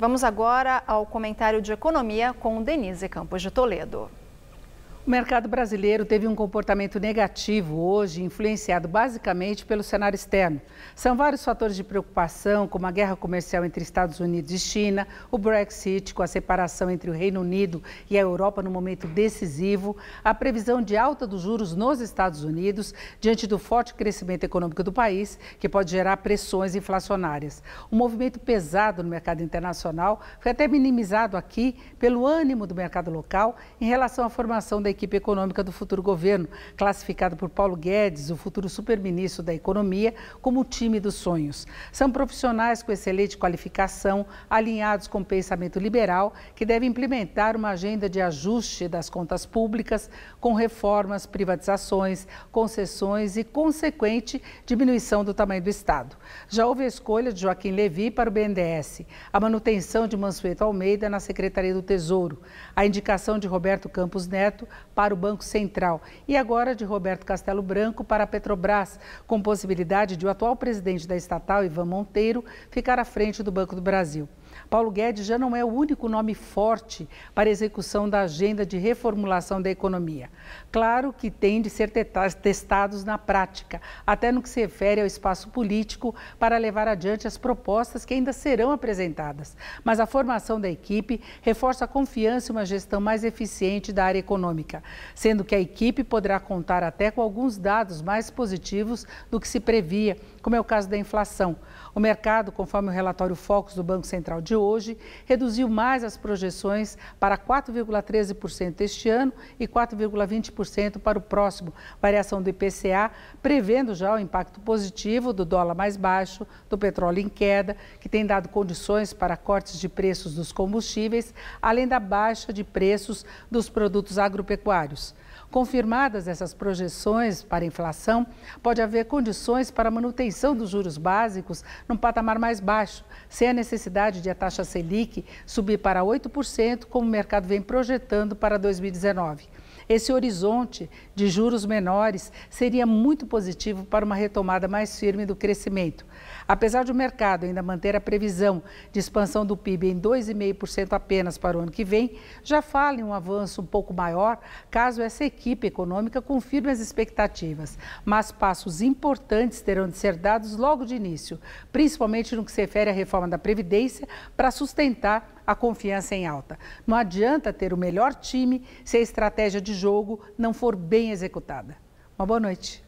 Vamos agora ao comentário de economia com Denise Campos de Toledo. O mercado brasileiro teve um comportamento negativo hoje, influenciado basicamente pelo cenário externo. São vários fatores de preocupação, como a guerra comercial entre Estados Unidos e China, o Brexit, com a separação entre o Reino Unido e a Europa no momento decisivo, a previsão de alta dos juros nos Estados Unidos, diante do forte crescimento econômico do país, que pode gerar pressões inflacionárias. Um movimento pesado no mercado internacional foi até minimizado aqui pelo ânimo do mercado local em relação à formação da equipe econômica do futuro governo, classificado por Paulo Guedes, o futuro superministro da Economia, como o time dos sonhos. São profissionais com excelente qualificação, alinhados com o pensamento liberal, que deve implementar uma agenda de ajuste das contas públicas, com reformas, privatizações, concessões e consequente diminuição do tamanho do Estado. Já houve a escolha de Joaquim Levi para o BNDES, a manutenção de Mansueto Almeida na Secretaria do Tesouro, a indicação de Roberto Campos Neto para o Banco Central e agora de Roberto Castelo Branco para a Petrobras, com possibilidade de o atual presidente da estatal, Ivan Monteiro, ficar à frente do Banco do Brasil. Paulo Guedes já não é o único nome forte para execução da agenda de reformulação da economia. Claro que tem de ser testados na prática, até no que se refere ao espaço político para levar adiante as propostas que ainda serão apresentadas. Mas a formação da equipe reforça a confiança e uma gestão mais eficiente da área econômica, sendo que a equipe poderá contar até com alguns dados mais positivos do que se previa, como é o caso da inflação. O mercado, conforme o relatório Focus do Banco Central de de hoje reduziu mais as projeções para 4,13% este ano e 4,20% para o próximo. Variação do IPCA prevendo já o impacto positivo do dólar mais baixo, do petróleo em queda, que tem dado condições para cortes de preços dos combustíveis, além da baixa de preços dos produtos agropecuários. Confirmadas essas projeções para inflação, pode haver condições para manutenção dos juros básicos num patamar mais baixo, sem a necessidade de a taxa Selic subir para 8%, como o mercado vem projetando para 2019. Esse horizonte de juros menores seria muito positivo para uma retomada mais firme do crescimento. Apesar de o mercado ainda manter a previsão de expansão do PIB em 2,5% apenas para o ano que vem, já fala em um avanço um pouco maior caso essa equipe econômica confirme as expectativas. Mas passos importantes terão de ser dados logo de início, principalmente no que se refere à reforma da Previdência, para sustentar a confiança em alta. Não adianta ter o melhor time se a estratégia de jogo não for bem executada. Uma boa noite.